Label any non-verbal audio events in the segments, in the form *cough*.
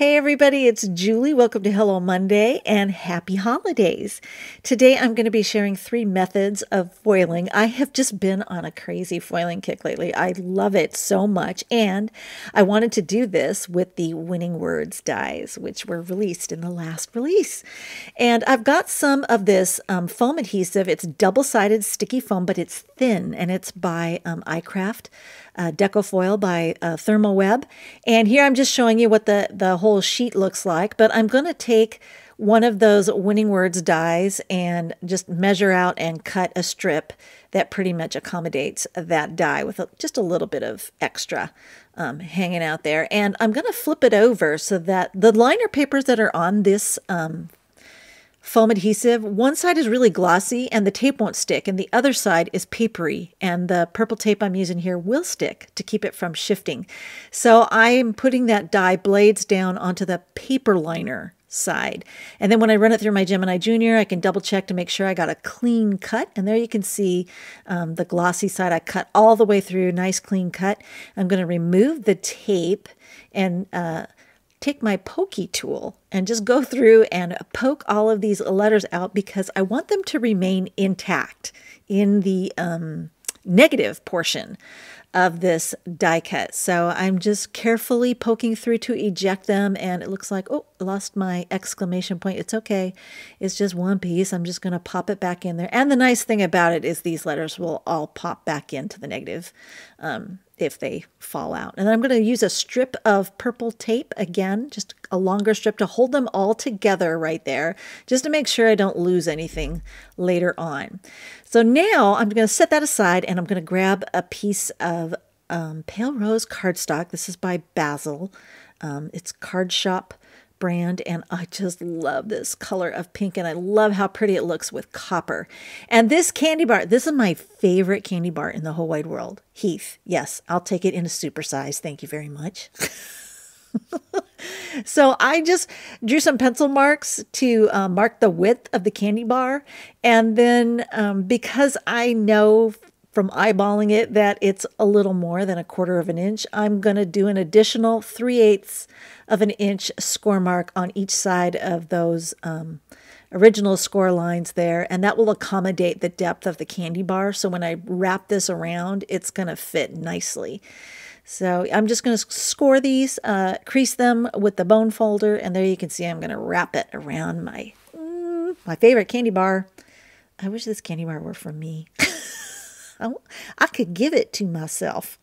Hey, everybody, it's Julie. Welcome to Hello Monday and happy holidays. Today, I'm going to be sharing three methods of foiling. I have just been on a crazy foiling kick lately. I love it so much. And I wanted to do this with the Winning Words dies, which were released in the last release. And I've got some of this um, foam adhesive. It's double sided sticky foam, but it's thin and it's by um, iCraft uh, Foil by uh, Thermal Web. And here I'm just showing you what the, the whole whole sheet looks like, but I'm going to take one of those winning words dies and just measure out and cut a strip that pretty much accommodates that die with a, just a little bit of extra um, hanging out there. And I'm going to flip it over so that the liner papers that are on this um, foam adhesive. One side is really glossy and the tape won't stick, and the other side is papery, and the purple tape I'm using here will stick to keep it from shifting. So I'm putting that die blades down onto the paper liner side. And then when I run it through my Gemini Junior, I can double check to make sure I got a clean cut. And there you can see um, the glossy side I cut all the way through, nice clean cut. I'm going to remove the tape and uh, take my pokey tool and just go through and poke all of these letters out because I want them to remain intact in the um, negative portion of this die cut. So I'm just carefully poking through to eject them and it looks like, oh, lost my exclamation point. It's okay. It's just one piece. I'm just going to pop it back in there. And the nice thing about it is these letters will all pop back into the negative um, if they fall out. And I'm going to use a strip of purple tape again, just a longer strip to hold them all together right there, just to make sure I don't lose anything later on. So now I'm going to set that aside and I'm going to grab a piece of um, Pale Rose cardstock. This is by Basil. Um, it's card shop brand and I just love this color of pink and I love how pretty it looks with copper. And this candy bar, this is my favorite candy bar in the whole wide world. Heath, yes, I'll take it in a super size. Thank you very much. *laughs* so I just drew some pencil marks to uh, mark the width of the candy bar. And then um, because I know from eyeballing it that it's a little more than a quarter of an inch, I'm going to do an additional 3 eighths of an inch score mark on each side of those um, original score lines there, and that will accommodate the depth of the candy bar. So when I wrap this around, it's going to fit nicely. So I'm just going to score these, uh, crease them with the bone folder, and there you can see I'm going to wrap it around my, mm, my favorite candy bar. I wish this candy bar were for me. *laughs* I, I could give it to myself.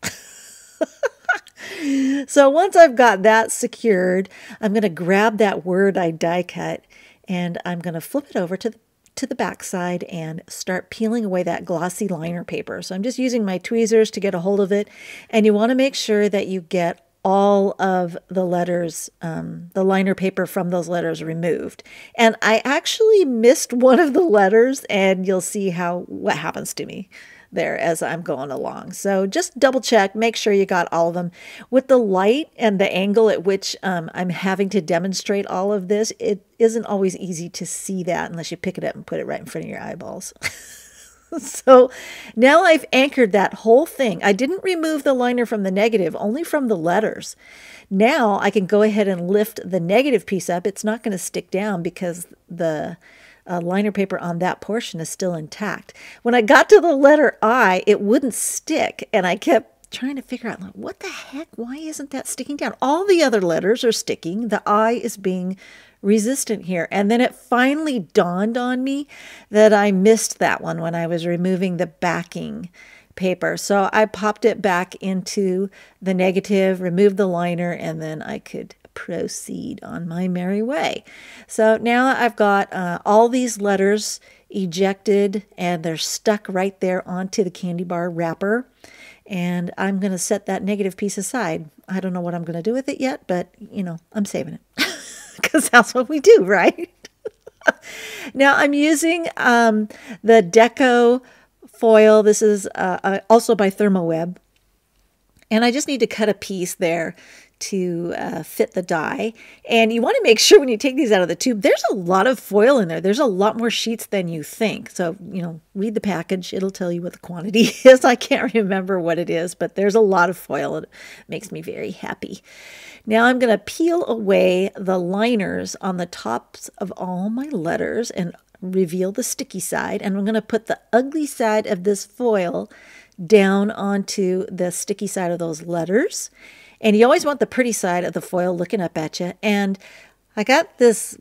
*laughs* so once I've got that secured, I'm going to grab that word I die cut and I'm going to flip it over to the to the backside and start peeling away that glossy liner paper. So I'm just using my tweezers to get a hold of it. And you want to make sure that you get all of the letters, um, the liner paper from those letters removed. And I actually missed one of the letters and you'll see how what happens to me there as I'm going along. So just double check, make sure you got all of them. With the light and the angle at which um, I'm having to demonstrate all of this, it isn't always easy to see that unless you pick it up and put it right in front of your eyeballs. *laughs* so now I've anchored that whole thing. I didn't remove the liner from the negative, only from the letters. Now I can go ahead and lift the negative piece up. It's not going to stick down because the uh, liner paper on that portion is still intact. When I got to the letter I, it wouldn't stick, and I kept trying to figure out like, what the heck why isn't that sticking down all the other letters are sticking the i is being resistant here and then it finally dawned on me that i missed that one when i was removing the backing paper so i popped it back into the negative removed the liner and then i could proceed on my merry way. So now I've got uh, all these letters ejected and they're stuck right there onto the candy bar wrapper. And I'm going to set that negative piece aside. I don't know what I'm going to do with it yet, but you know, I'm saving it because *laughs* that's what we do, right? *laughs* now I'm using um, the Deco foil. This is uh, uh, also by Thermoweb. And I just need to cut a piece there to uh, fit the die. And you want to make *laughs* sure when you take these out of the tube, there's a lot of foil in there. There's a lot more sheets than you think. So, you know, read the package. It'll tell you what the quantity *laughs* is. I can't remember what it is, but there's a lot of foil. It makes me very happy. Now I'm going to peel away the liners on the tops of all my letters and reveal the sticky side. And I'm going to put the ugly side of this foil down onto the sticky side of those letters. And you always want the pretty side of the foil looking up at you. And I got this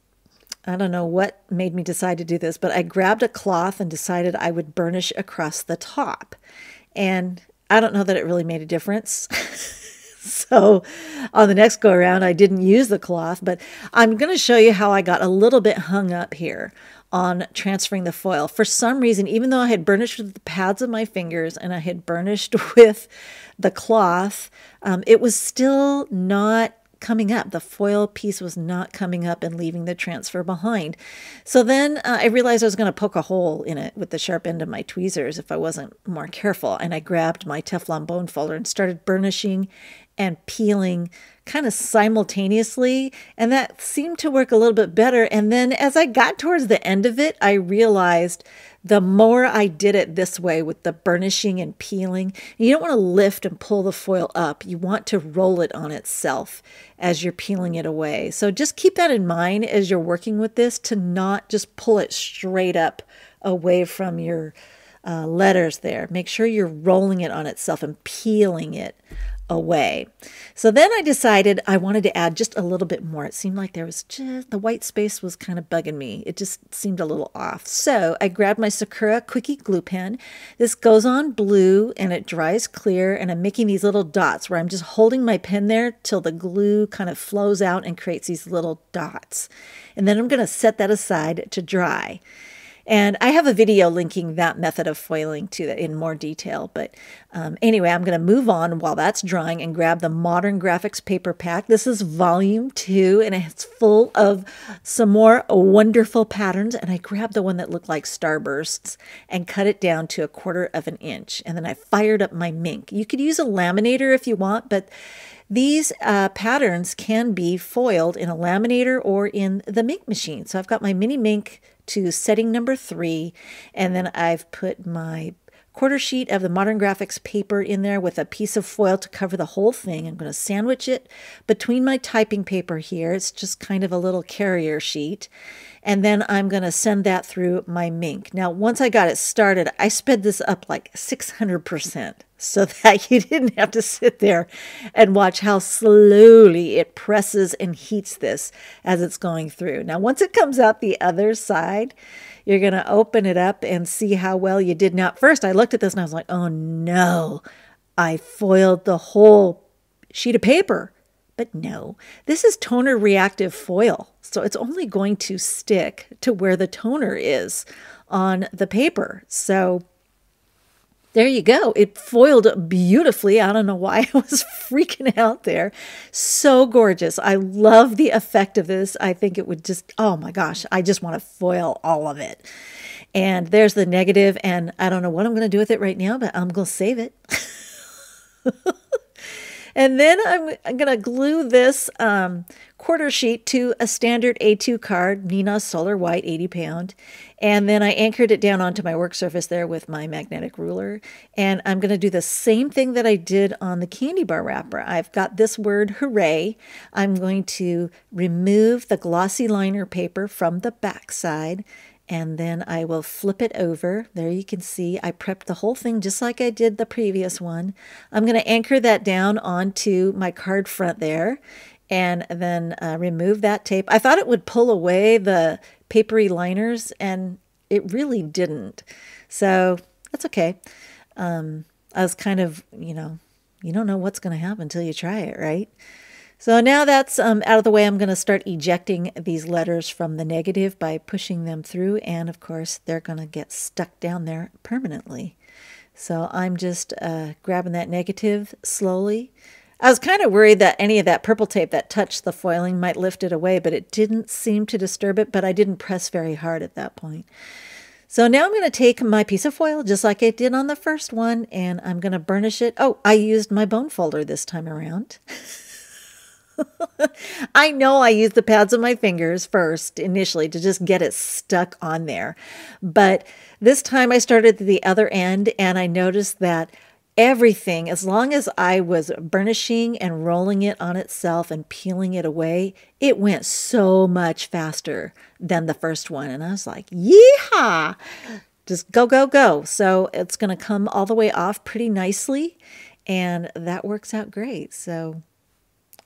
I don't know what made me decide to do this, but I grabbed a cloth and decided I would burnish across the top. And I don't know that it really made a difference. *laughs* so on the next go around, I didn't use the cloth, but I'm going to show you how I got a little bit hung up here on transferring the foil. For some reason, even though I had burnished with the pads of my fingers and I had burnished *laughs* with the cloth, um, it was still not coming up. The foil piece was not coming up and leaving the transfer behind. So then uh, I realized I was going to poke a hole in it with the sharp end of my tweezers if I wasn't more careful. And I grabbed my Teflon bone folder and started burnishing and peeling kind of simultaneously. And that seemed to work a little bit better. And then as I got towards the end of it, I realized the more I did it this way with the burnishing and peeling, you don't want to lift and pull the foil up. You want to roll it on itself as you're peeling it away. So just keep that in mind as you're working with this to not just pull it straight up away from your uh, letters there. Make sure you're rolling it on itself and peeling it away. So then I decided I wanted to add just a little bit more. It seemed like there was just the white space was kind of bugging me. It just seemed a little off. So I grabbed my Sakura Quickie glue pen. This goes on blue and it dries clear and I'm making these little dots where I'm just holding my pen there till the glue kind of flows out and creates these little dots. And then I'm going to set that aside to dry. And I have a video linking that method of foiling to it in more detail. But um, anyway, I'm going to move on while that's drying and grab the Modern Graphics Paper Pack. This is volume two, and it's full of some more wonderful patterns. And I grabbed the one that looked like starbursts and cut it down to a quarter of an inch. And then I fired up my mink. You could use a laminator if you want, but these uh, patterns can be foiled in a laminator or in the mink machine. So I've got my mini mink to setting number three, and then I've put my quarter sheet of the modern graphics paper in there with a piece of foil to cover the whole thing. I'm going to sandwich it between my typing paper here. It's just kind of a little carrier sheet and then I'm going to send that through my mink. Now, once I got it started, I sped this up like 600% so *laughs* that you didn't have to sit there and watch how slowly it presses and heats this as it's going through. Now, once it comes out the other side, you're going to open it up and see how well you did. Now, first I looked at this and I was like, oh no, I foiled the whole sheet of paper. But no, this is toner reactive foil. So it's only going to stick to where the toner is on the paper. So there you go. It foiled beautifully. I don't know why *laughs* I was freaking out there. So gorgeous. I love the effect of this. I think it would just, oh my gosh, I just want to foil all of it. And there's the negative, and I don't know what I'm going to do with it right now, but I'm going to save it. *laughs* and then I'm, I'm going to glue this um, quarter sheet to a standard A2 card, Nina Solar White, 80 pound. And then I anchored it down onto my work surface there with my magnetic ruler. And I'm going to do the same thing that I did on the candy bar wrapper. I've got this word, hooray. I'm going to remove the glossy liner paper from the back side and then I will flip it over. There you can see I prepped the whole thing just like I did the previous one. I'm going to anchor that down onto my card front there and then uh, remove that tape. I thought it would pull away the papery liners, and it really didn't. So that's okay. Um, I was kind of, you know, you don't know what's going to happen until you try it, right? So now that's um, out of the way, I'm going to start ejecting these letters from the negative by pushing them through, and of course, they're going to get stuck down there permanently. So I'm just uh, grabbing that negative slowly I was kind of worried that any of that purple tape that touched the foiling might lift it away, but it didn't seem to disturb it, but I didn't press very hard at that point. So now I'm going to take my piece of foil, just like I did on the first one, and I'm going to burnish it. Oh, I used my bone folder this time around. *laughs* I know I used the pads of my fingers first initially to just get it stuck on there. But this time I started at the other end and I noticed that everything, as long as I was burnishing and rolling it on itself and peeling it away, it went so much faster than the first one. And I was like, yeehaw, just go, go, go. So it's going to come all the way off pretty nicely. And that works out great. So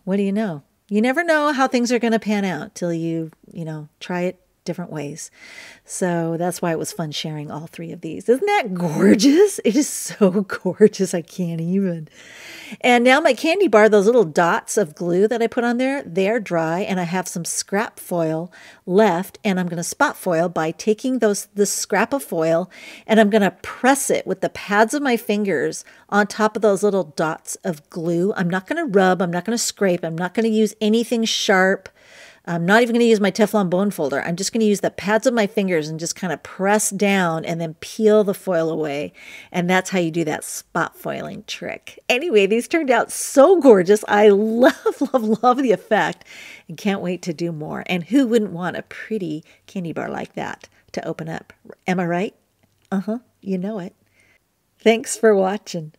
what do you know? You never know how things are going to pan out till you, you know, try it different ways. So that's why it was fun sharing all three of these. Isn't that gorgeous? It is so *laughs* gorgeous. I can't even. And now my candy bar, those little dots of glue that I put on there, they're dry and I have some scrap foil left and I'm going to spot foil by taking those this scrap of foil and I'm going to press it with the pads of my fingers on top of those little dots of glue. I'm not going to rub, I'm not going to scrape, I'm not going to use anything sharp I'm not even going to use my Teflon bone folder. I'm just going to use the pads of my fingers and just kind of press down and then peel the foil away. And that's how you do that spot foiling trick. Anyway, these turned out so gorgeous. I *laughs* love, love, love the effect and can't wait to do more. And who wouldn't want a pretty candy bar like that to open up? Am I right? Uh huh. You know it. Thanks for watching.